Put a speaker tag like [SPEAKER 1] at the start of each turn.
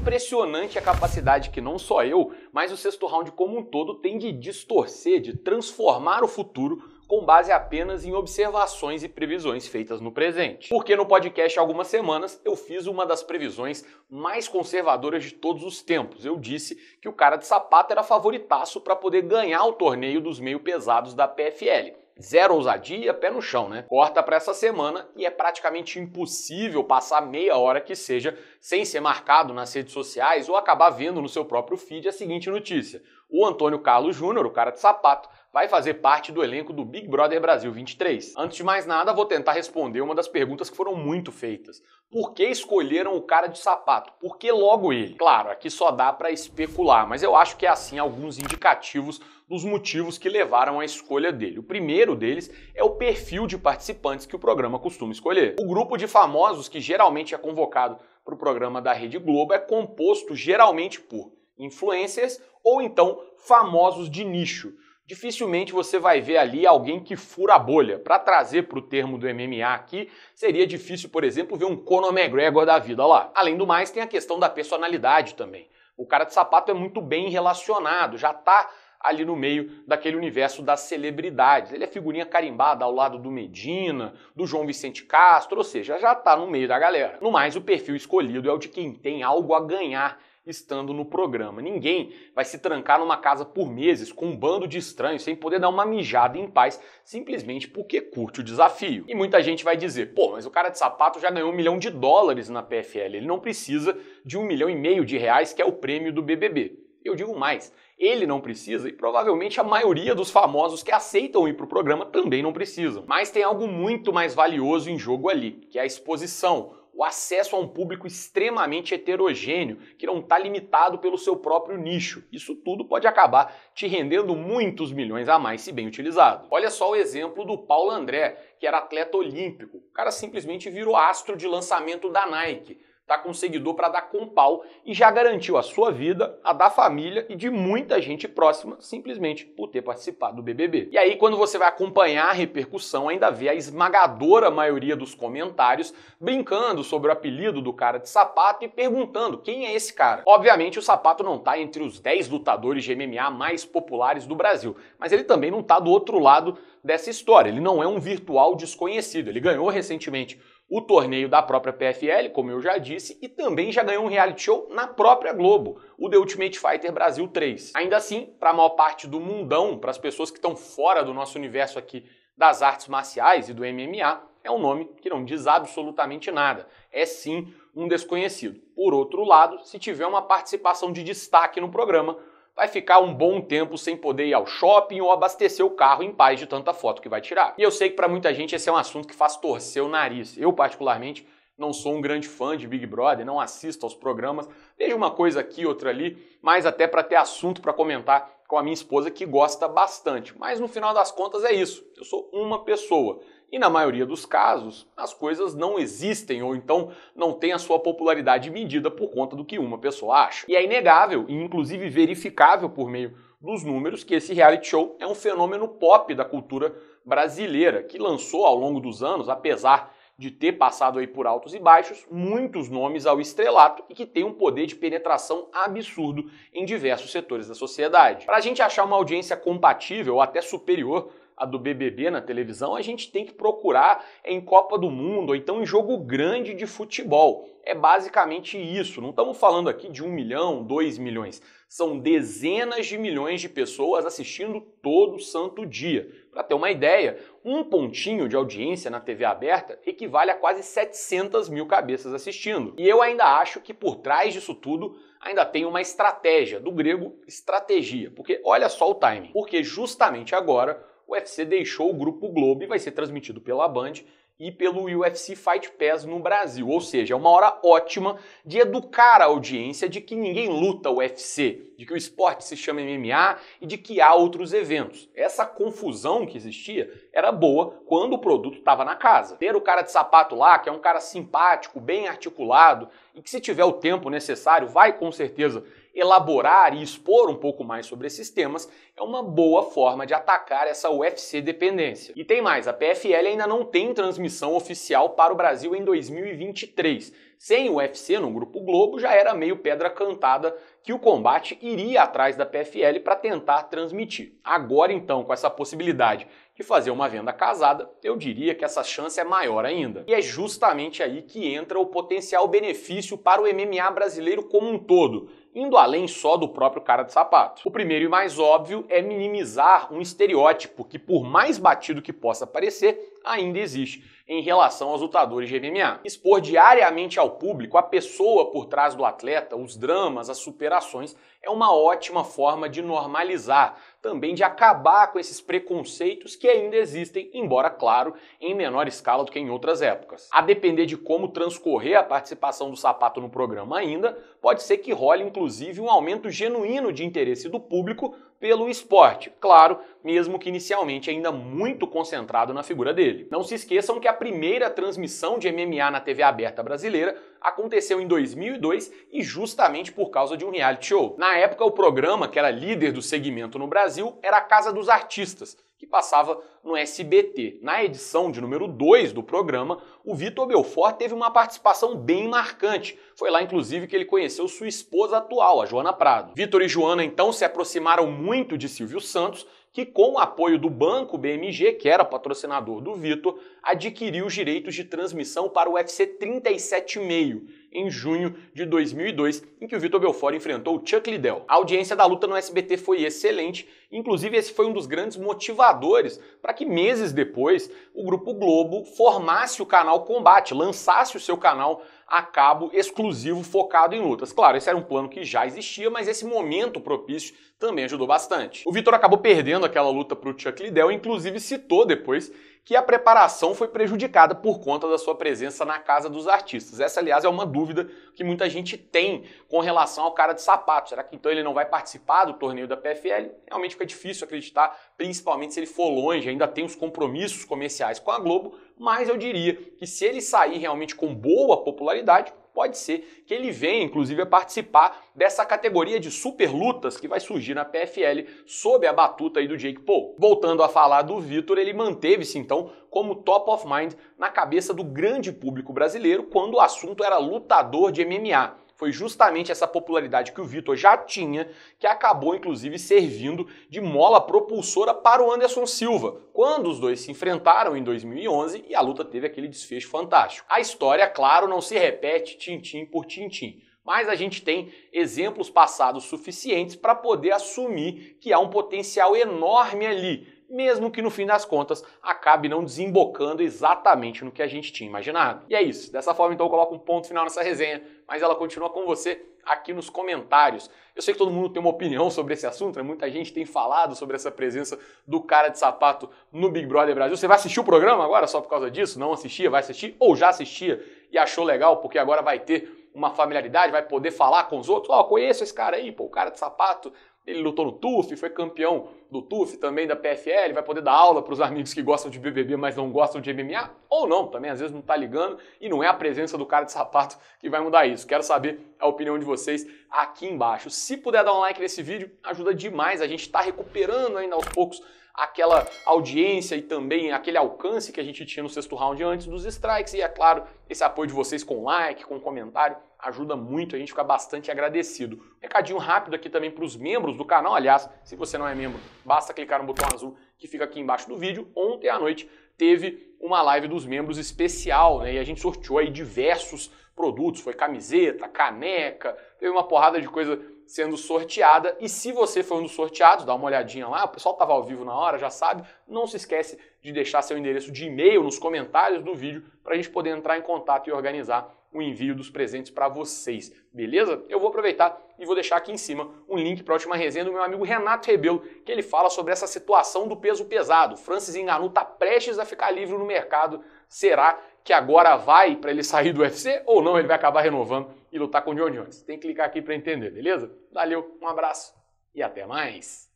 [SPEAKER 1] impressionante a capacidade que não só eu, mas o sexto round como um todo tem de distorcer, de transformar o futuro com base apenas em observações e previsões feitas no presente. Porque no podcast há algumas semanas eu fiz uma das previsões mais conservadoras de todos os tempos. Eu disse que o cara de sapato era favoritaço para poder ganhar o torneio dos meio pesados da PFL zero ousadia, pé no chão, né? Corta para essa semana e é praticamente impossível passar meia hora que seja sem ser marcado nas redes sociais ou acabar vendo no seu próprio feed a seguinte notícia: o Antônio Carlos Júnior, o cara de sapato, vai fazer parte do elenco do Big Brother Brasil 23. Antes de mais nada, vou tentar responder uma das perguntas que foram muito feitas. Por que escolheram o cara de sapato? Por que logo ele? Claro, aqui só dá para especular, mas eu acho que é assim alguns indicativos dos motivos que levaram à escolha dele. O primeiro deles é o perfil de participantes que o programa costuma escolher. O grupo de famosos que geralmente é convocado para o programa da Rede Globo é composto geralmente por influencers ou então famosos de nicho dificilmente você vai ver ali alguém que fura a bolha. Para trazer para o termo do MMA aqui, seria difícil, por exemplo, ver um Conor McGregor da vida lá. Além do mais, tem a questão da personalidade também. O cara de sapato é muito bem relacionado, já está ali no meio daquele universo das celebridades. Ele é figurinha carimbada ao lado do Medina, do João Vicente Castro, ou seja, já está no meio da galera. No mais, o perfil escolhido é o de quem tem algo a ganhar estando no programa. Ninguém vai se trancar numa casa por meses com um bando de estranhos sem poder dar uma mijada em paz simplesmente porque curte o desafio. E muita gente vai dizer: pô, mas o cara de sapato já ganhou um milhão de dólares na PFL, ele não precisa de um milhão e meio de reais que é o prêmio do BBB. Eu digo mais, ele não precisa e provavelmente a maioria dos famosos que aceitam ir para o programa também não precisam. Mas tem algo muito mais valioso em jogo ali, que é a exposição o acesso a um público extremamente heterogêneo, que não está limitado pelo seu próprio nicho. Isso tudo pode acabar te rendendo muitos milhões a mais se bem utilizado. Olha só o exemplo do Paulo André, que era atleta olímpico. O cara simplesmente virou astro de lançamento da Nike tá com um seguidor para dar com pau e já garantiu a sua vida, a da família e de muita gente próxima, simplesmente por ter participado do BBB. E aí, quando você vai acompanhar a repercussão, ainda vê a esmagadora maioria dos comentários brincando sobre o apelido do cara de sapato e perguntando quem é esse cara. Obviamente, o sapato não está entre os 10 lutadores de MMA mais populares do Brasil, mas ele também não está do outro lado dessa história. Ele não é um virtual desconhecido. Ele ganhou recentemente o torneio da própria PFL, como eu já disse, e também já ganhou um reality show na própria Globo, o The Ultimate Fighter Brasil 3. Ainda assim, para a maior parte do mundão, para as pessoas que estão fora do nosso universo aqui das artes marciais e do MMA, é um nome que não diz absolutamente nada. É sim um desconhecido. Por outro lado, se tiver uma participação de destaque no programa, vai ficar um bom tempo sem poder ir ao shopping ou abastecer o carro em paz de tanta foto que vai tirar. E eu sei que para muita gente esse é um assunto que faz torcer o nariz. Eu, particularmente, não sou um grande fã de Big Brother, não assisto aos programas, vejo uma coisa aqui, outra ali, mas até para ter assunto para comentar com a minha esposa que gosta bastante. Mas no final das contas é isso. Eu sou uma pessoa. E na maioria dos casos, as coisas não existem ou então não têm a sua popularidade medida por conta do que uma pessoa acha. E é inegável e inclusive verificável por meio dos números que esse reality show é um fenômeno pop da cultura brasileira, que lançou ao longo dos anos, apesar de ter passado aí por altos e baixos, muitos nomes ao estrelato e que tem um poder de penetração absurdo em diversos setores da sociedade. Para a gente achar uma audiência compatível ou até superior à do BBB na televisão, a gente tem que procurar em Copa do Mundo ou então em jogo grande de futebol. É basicamente isso. Não estamos falando aqui de um milhão, dois milhões. São dezenas de milhões de pessoas assistindo todo santo dia. Para ter uma ideia, um pontinho de audiência na TV aberta equivale a quase 700 mil cabeças assistindo. E eu ainda acho que por trás disso tudo ainda tem uma estratégia, do grego estratégia, porque olha só o timing. Porque justamente agora o UFC deixou o Grupo Globo e vai ser transmitido pela Band e pelo UFC Fight Pass no Brasil. Ou seja, é uma hora ótima de educar a audiência de que ninguém luta UFC, de que o esporte se chama MMA e de que há outros eventos. Essa confusão que existia era boa quando o produto estava na casa. Ter o cara de sapato lá, que é um cara simpático, bem articulado e que, se tiver o tempo necessário, vai com certeza elaborar e expor um pouco mais sobre esses temas, é uma boa forma de atacar essa UFC dependência. E tem mais, a PFL ainda não tem transmissão oficial para o Brasil em 2023. Sem o UFC no Grupo Globo já era meio pedra cantada que o combate iria atrás da PFL para tentar transmitir. Agora, então, com essa possibilidade de fazer uma venda casada, eu diria que essa chance é maior ainda. E é justamente aí que entra o potencial benefício para o MMA brasileiro como um todo indo além só do próprio cara de sapato. O primeiro e mais óbvio é minimizar um estereótipo que, por mais batido que possa parecer, ainda existe em relação aos lutadores de MMA. Expor diariamente ao público a pessoa por trás do atleta, os dramas, as superações, é uma ótima forma de normalizar também de acabar com esses preconceitos que ainda existem, embora, claro, em menor escala do que em outras épocas. A depender de como transcorrer a participação do sapato no programa ainda, pode ser que role inclusive um aumento genuíno de interesse do público pelo esporte. Claro, mesmo que inicialmente ainda muito concentrado na figura dele. Não se esqueçam que a primeira transmissão de MMA na TV aberta brasileira aconteceu em 2002 e justamente por causa de um reality show. Na época, o programa, que era líder do segmento no Brasil, era a Casa dos Artistas que passava no SBT. Na edição de número 2 do programa, o Vitor Belfort teve uma participação bem marcante. Foi lá, inclusive, que ele conheceu sua esposa atual, a Joana Prado. Vitor e Joana então se aproximaram muito de Silvio Santos, que, com o apoio do banco BMG, que era patrocinador do Vitor, adquiriu os direitos de transmissão para o UFC 37,5 em junho de 2002, em que o Vitor Belfort enfrentou o Chuck Liddell. A audiência da luta no SBT foi excelente, inclusive esse foi um dos grandes motivadores para que meses depois o Grupo Globo formasse o canal Combate, lançasse o seu canal a cabo exclusivo focado em lutas. Claro, esse era um plano que já existia, mas esse momento propício também ajudou bastante. O Vitor acabou perdendo aquela luta para o Chuck Liddell, inclusive citou depois que a preparação foi prejudicada por conta da sua presença na casa dos artistas. Essa, aliás, é uma dúvida que muita gente tem com relação ao cara de sapato. Será que então ele não vai participar do torneio da PFL? Realmente fica difícil acreditar, principalmente se ele for longe, ainda tem os compromissos comerciais com a Globo, mas eu diria que se ele sair realmente com boa popularidade, Pode ser que ele venha, inclusive, a participar dessa categoria de super lutas que vai surgir na PFL sob a batuta aí do Jake Paul. Voltando a falar do Vitor, ele manteve-se então como top of mind na cabeça do grande público brasileiro quando o assunto era lutador de MMA foi justamente essa popularidade que o Vitor já tinha, que acabou inclusive servindo de mola propulsora para o Anderson Silva, quando os dois se enfrentaram em 2011 e a luta teve aquele desfecho fantástico. A história, claro, não se repete tintim por tintim mas a gente tem exemplos passados suficientes para poder assumir que há um potencial enorme ali mesmo que no fim das contas acabe não desembocando exatamente no que a gente tinha imaginado. E é isso. Dessa forma, então, eu coloco um ponto final nessa resenha, mas ela continua com você aqui nos comentários. Eu sei que todo mundo tem uma opinião sobre esse assunto, né? muita gente tem falado sobre essa presença do cara de sapato no Big Brother Brasil. Você vai assistir o programa agora só por causa disso? Não assistia? Vai assistir? Ou já assistia e achou legal porque agora vai ter uma familiaridade, vai poder falar com os outros? Ó, oh, conheço esse cara aí, pô, o cara de sapato ele lutou no TUF, foi campeão do TUF também da PFL, vai poder dar aula para os amigos que gostam de BBB, mas não gostam de MMA, ou não, também às vezes não está ligando e não é a presença do cara de sapato que vai mudar isso. Quero saber a opinião de vocês aqui embaixo. Se puder dar um like nesse vídeo, ajuda demais, a gente está recuperando ainda aos poucos aquela audiência e também aquele alcance que a gente tinha no sexto round antes dos strikes. E é claro, esse apoio de vocês com like, com comentário, ajuda muito, a gente fica bastante agradecido. Recadinho rápido aqui também para os membros do canal. Aliás, se você não é membro, basta clicar no botão azul que fica aqui embaixo do vídeo. Ontem à noite teve uma live dos membros especial, né? E a gente sorteou aí diversos produtos, foi camiseta, caneca, teve uma porrada de coisa sendo sorteada. E se você foi um dos sorteados, dá uma olhadinha lá, o pessoal estava ao vivo na hora, já sabe. Não se esquece de deixar seu endereço de e-mail nos comentários do vídeo para a gente poder entrar em contato e organizar o envio dos presentes para vocês, beleza? Eu vou aproveitar e vou deixar aqui em cima um link para a última resenha do meu amigo Renato Rebelo, que ele fala sobre essa situação do peso pesado. Francis Enganu está prestes a ficar livre no mercado, será que agora vai para ele sair do UFC ou não, ele vai acabar renovando e lutar com o John Jones. Tem que clicar aqui para entender, beleza? Valeu, um abraço e até mais!